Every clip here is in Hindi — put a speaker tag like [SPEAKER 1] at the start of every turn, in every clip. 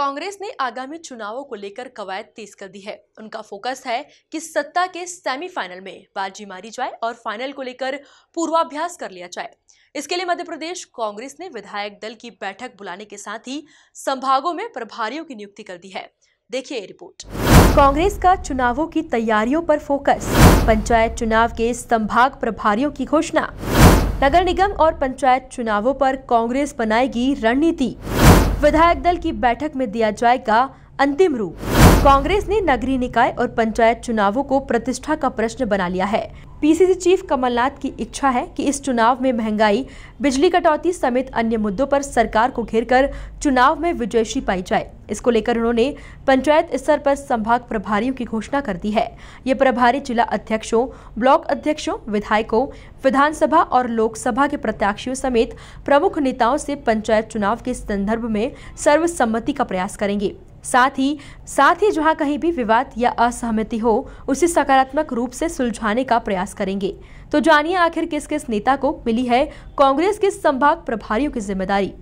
[SPEAKER 1] कांग्रेस ने आगामी चुनावों को लेकर कवायद तेज कर दी है उनका फोकस है कि सत्ता के सेमीफाइनल में बाजी मारी जाए और फाइनल को लेकर पूर्वाभ्यास कर लिया जाए इसके लिए मध्य प्रदेश कांग्रेस ने विधायक दल की बैठक बुलाने के साथ ही संभागों में प्रभारियों की नियुक्ति कर दी है देखिए रिपोर्ट कांग्रेस का चुनावों की तैयारियों पर फोकस पंचायत चुनाव के संभाग प्रभारियों की घोषणा नगर निगम और पंचायत चुनावों पर कांग्रेस बनाएगी रणनीति विधायक दल की बैठक में दिया जाएगा अंतिम रूप कांग्रेस ने नगरीय निकाय और पंचायत चुनावों को प्रतिष्ठा का प्रश्न बना लिया है पीसीसी चीफ कमलनाथ की इच्छा है कि इस चुनाव में महंगाई बिजली कटौती समेत अन्य मुद्दों पर सरकार को घेरकर चुनाव में विजयशी पाई जाए इसको लेकर उन्होंने पंचायत स्तर पर संभाग प्रभारियों की घोषणा कर दी है ये प्रभारी जिला अध्यक्षों ब्लॉक अध्यक्षों विधायकों विधानसभा और लोकसभा के प्रत्याशियों समेत प्रमुख नेताओं से पंचायत चुनाव के संदर्भ में सर्वसम्मति का प्रयास करेंगे साथ ही साथ ही जहां कहीं भी विवाद या असहमति हो उसे सकारात्मक रूप से सुलझाने का प्रयास करेंगे तो जानिए आखिर किस किस नेता को मिली है कांग्रेस के संभाग प्रभारियों की जिम्मेदारी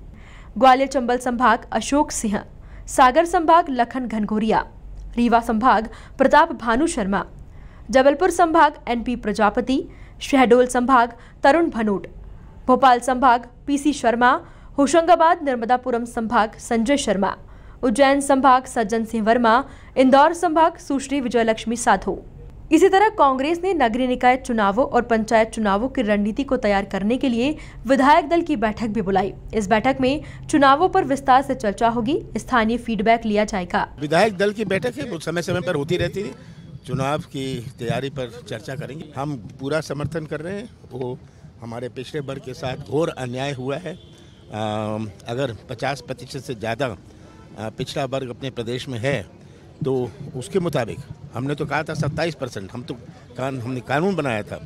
[SPEAKER 1] ग्वालियर चंबल संभाग अशोक सिंह सागर संभाग लखन घनघोरिया रीवा संभाग प्रताप भानु शर्मा जबलपुर संभाग एनपी प्रजापति शहडोल संभाग तरुण भनोट भोपाल संभाग पीसी शर्मा होशंगाबाद नर्मदापुरम संभाग संजय शर्मा उज्जैन संभाग सज्जन सिंह वर्मा इंदौर संभाग सुश्री विजयलक्ष्मी साधो इसी तरह कांग्रेस ने नगरीय निकाय चुनावों और पंचायत चुनावों की रणनीति को तैयार करने के लिए विधायक दल की बैठक भी बुलाई इस बैठक में चुनावों पर विस्तार से चर्चा होगी स्थानीय फीडबैक लिया जाएगा
[SPEAKER 2] विधायक दल की बैठक है समय समय पर होती रहती है चुनाव की तैयारी पर चर्चा करेंगे हम पूरा समर्थन कर रहे हैं वो हमारे पिछड़े वर्ग के साथ घोर अन्याय हुआ है आ, अगर पचास प्रतिशत से ज़्यादा पिछड़ा वर्ग अपने प्रदेश में है तो उसके मुताबिक हमने तो कहा था सत्ताईस परसेंट हम तो कान हमने कानून बनाया था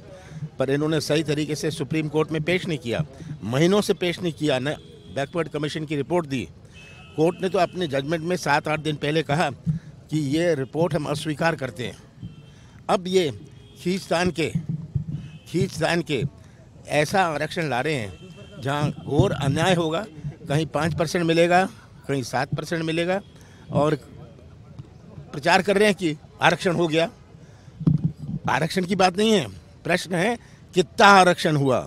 [SPEAKER 2] पर इन्होंने सही तरीके से सुप्रीम कोर्ट में पेश नहीं किया महीनों से पेश नहीं किया न बैकवर्ड कमीशन की रिपोर्ट दी कोर्ट ने तो अपने जजमेंट में सात आठ दिन पहले कहा कि ये रिपोर्ट हम अस्वीकार करते हैं अब ये खींचतान के खींचतान के ऐसा आरक्षण ला रहे हैं जहाँ घोर अन्याय होगा कहीं पाँच परसेंट मिलेगा कहीं सात परसेंट मिलेगा और प्रचार कर रहे हैं कि आरक्षण हो गया आरक्षण की बात नहीं है प्रश्न है कितना आरक्षण हुआ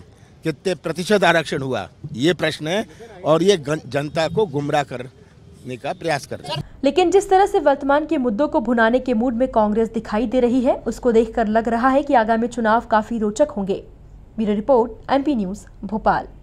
[SPEAKER 2] कितने प्रतिशत आरक्षण हुआ ये प्रश्न है और ये जनता को गुमराह करने का प्रयास कर
[SPEAKER 1] लेकिन जिस तरह से वर्तमान के मुद्दों को भुनाने के मूड में कांग्रेस दिखाई दे रही है उसको देखकर लग रहा है कि आगामी चुनाव काफी रोचक होंगे bureau report MP news Bhopal